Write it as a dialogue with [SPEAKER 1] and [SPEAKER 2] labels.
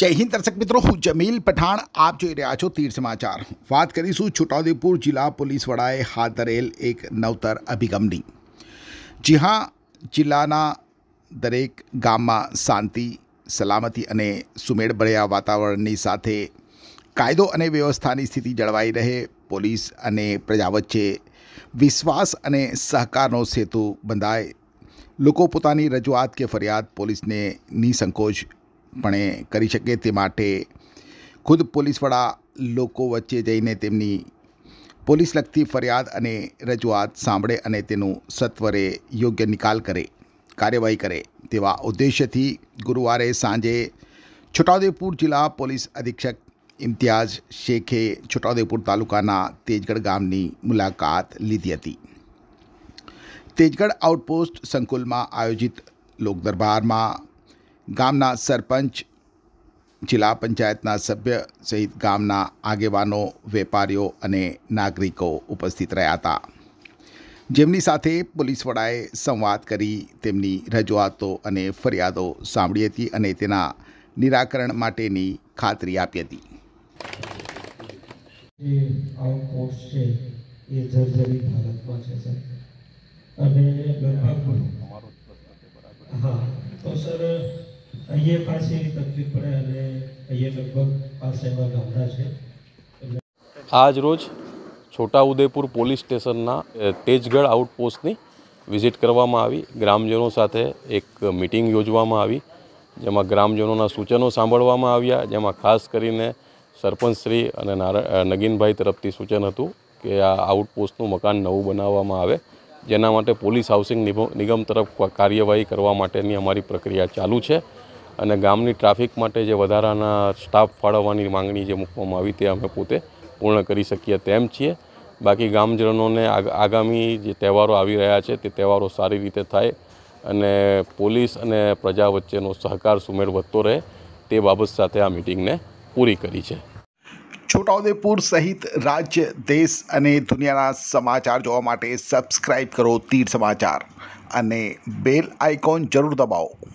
[SPEAKER 1] જય હિન્દ દર્શક મિત્રો હું જમીલ પઠાણ આપ જોઈ રહ્યા છો તીર સમાચાર વાત કરીશું છોટાઉદેપુર જિલ્લા પોલીસ વડાએ હાથ ધરેલ એક નવતર અભિગમની જી હા જિલ્લાના દરેક ગામમાં શાંતિ સલામતી અને સુમેળ ભળ્યા વાતાવરણની સાથે કાયદો અને વ્યવસ્થાની સ્થિતિ જળવાઈ રહે પોલીસ અને પ્રજા વચ્ચે વિશ્વાસ અને સહકારનો સેતુ બંધાય લોકો પોતાની રજૂઆત કે ફરિયાદ પોલીસને નિસંકોચ પણે કરી શકે તે માટે ખુદ પોલીસવાળા લોકો વચ્ચે જઈને તેમની પોલીસ લગતી ફરિયાદ અને રજૂઆત સાંભળે અને તેનું સત્વરે યોગ્ય નિકાલ કરે કાર્યવાહી કરે તેવા ઉદ્દેશ્યથી ગુરુવારે સાંજે છોટાઉદેપુર જિલ્લા પોલીસ અધિક્ષક ઇમ્તિયાઝ શેખે છોટાઉદેપુર તાલુકાના તેજગઢ ગામની મુલાકાત લીધી હતી તેજગઢ આઉટપોસ્ટ સંકુલમાં આયોજિત લોકદરબારમાં ગામના સરપંચ જિલ્લા પંચાયતના સભ્ય સહિત ગામના આગેવાનો વેપારીઓ અને નાગરિકો ઉપસ્થિત રહ્યા હતા જેમની સાથે પોલીસ વડાએ સંવાદ કરી તેમની રજૂઆતો અને ફરિયાદો સાંભળી હતી અને તેના નિરાકરણ માટેની ખાતરી આપી હતી
[SPEAKER 2] અને હા તો સર અહીંયા પાસે એની તકલીફ પડે અને અહીંયા લગભગ પાસે એવા ગામડા છે આજ રોજ છોટાઉદેપુર પોલીસ સ્ટેશનના તેજગઢ આઉટપોસ્ટની વિઝિટ કરવામાં આવી ગ્રામજનો સાથે એક મિટિંગ યોજવામાં આવી જેમાં ગ્રામજનોના સૂચનો સાંભળવામાં આવ્યા જેમાં ખાસ કરીને સરપંચશ્રી અને નગીનભાઈ તરફથી સૂચન હતું કે આ આઉટપોસ્ટનું મકાન નવું બનાવવામાં આવે જેના માટે પોલીસ હાઉસિંગ નિગમ તરફ કાર્યવાહી કરવા માટેની અમારી પ્રક્રિયા ચાલુ છે અને ગામની ટ્રાફિક માટે જે વધારાના સ્ટાફ ફાળવવાની માંગણી જે મૂકવામાં આવી તે અમે પોતે પૂર્ણ કરી શકીએ તેમ છીએ બાકી ગામજનોને આગામી જે તહેવારો આવી રહ્યા છે તે તહેવારો સારી રીતે થાય અને પોલીસ અને પ્રજા વચ્ચેનો સહકાર સુમેળ વધતો રહે તે બાબત સાથે આ મિટિંગને પૂરી કરી છે
[SPEAKER 1] છોટાઉદેપુર સહિત રાજ્ય દેશ અને દુનિયાના સમાચાર જોવા માટે સબસ્ક્રાઈબ કરો તીર સમાચાર અને બેલ આઇકોન જરૂર દબાવો